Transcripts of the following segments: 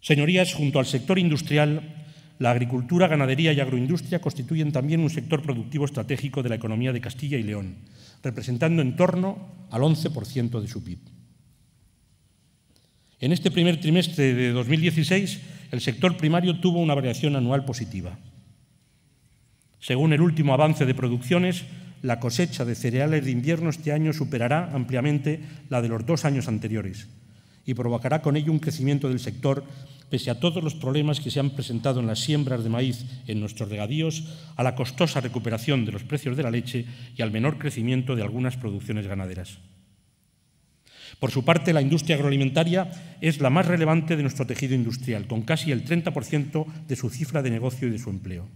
Señorías, junto al sector industrial, la agricultura, ganadería y agroindustria constituyen también un sector productivo estratégico de la economía de Castilla y León, representando en torno al 11% de su PIB. En este primer trimestre de 2016, el sector primario tuvo una variación anual positiva. Según el último avance de producciones, la cosecha de cereales de invierno este año superará ampliamente la de los dos años anteriores, y provocará con ello un crecimiento del sector pese a todos los problemas que se han presentado en las siembras de maíz en nuestros regadíos, a la costosa recuperación de los precios de la leche y al menor crecimiento de algunas producciones ganaderas. Por su parte, la industria agroalimentaria es la más relevante de nuestro tejido industrial, con casi el 30% de su cifra de negocio y de su empleo.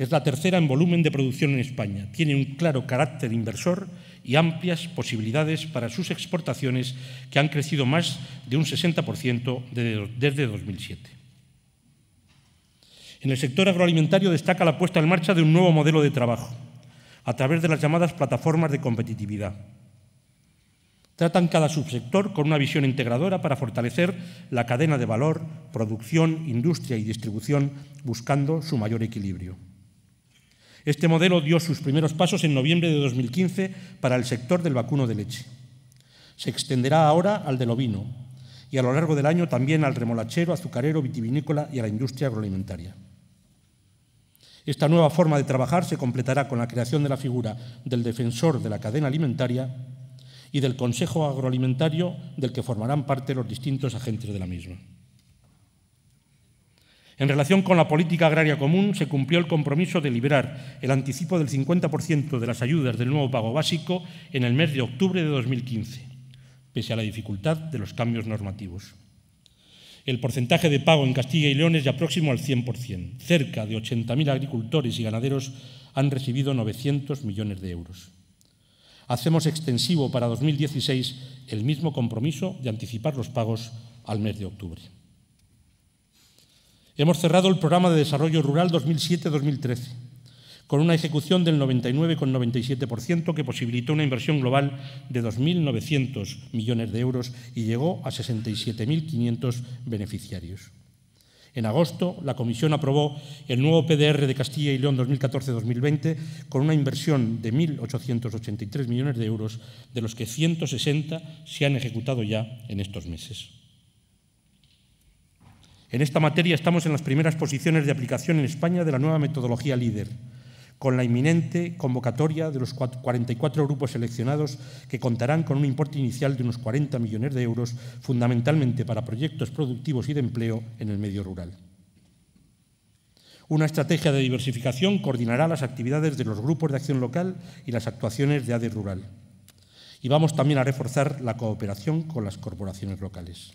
Es la tercera en volumen de producción en España. Tiene un claro carácter inversor y amplias posibilidades para sus exportaciones que han crecido más de un 60% desde 2007. En el sector agroalimentario destaca la puesta en marcha de un nuevo modelo de trabajo a través de las llamadas plataformas de competitividad. Tratan cada subsector con una visión integradora para fortalecer la cadena de valor, producción, industria y distribución, buscando su mayor equilibrio. Este modelo dio sus primeros pasos en noviembre de 2015 para el sector del vacuno de leche. Se extenderá ahora al del ovino y a lo largo del año también al remolachero, azucarero, vitivinícola y a la industria agroalimentaria. Esta nueva forma de trabajar se completará con la creación de la figura del defensor de la cadena alimentaria y del Consejo Agroalimentario del que formarán parte los distintos agentes de la misma. En relación con la política agraria común, se cumplió el compromiso de liberar el anticipo del 50% de las ayudas del nuevo pago básico en el mes de octubre de 2015, pese a la dificultad de los cambios normativos. El porcentaje de pago en Castilla y León es ya próximo al 100%. Cerca de 80.000 agricultores y ganaderos han recibido 900 millones de euros. Hacemos extensivo para 2016 el mismo compromiso de anticipar los pagos al mes de octubre. Hemos cerrado el programa de desarrollo rural 2007-2013 con una ejecución del 99,97% que posibilitó una inversión global de 2.900 millones de euros y llegó a 67.500 beneficiarios. En agosto, la Comisión aprobó el nuevo PDR de Castilla y León 2014-2020 con una inversión de 1.883 millones de euros, de los que 160 se han ejecutado ya en estos meses. En esta materia estamos en las primeras posiciones de aplicación en España de la nueva metodología líder, con la inminente convocatoria de los 44 grupos seleccionados que contarán con un importe inicial de unos 40 millones de euros, fundamentalmente para proyectos productivos y de empleo en el medio rural. Una estrategia de diversificación coordinará las actividades de los grupos de acción local y las actuaciones de ADE Rural. Y vamos también a reforzar la cooperación con las corporaciones locales.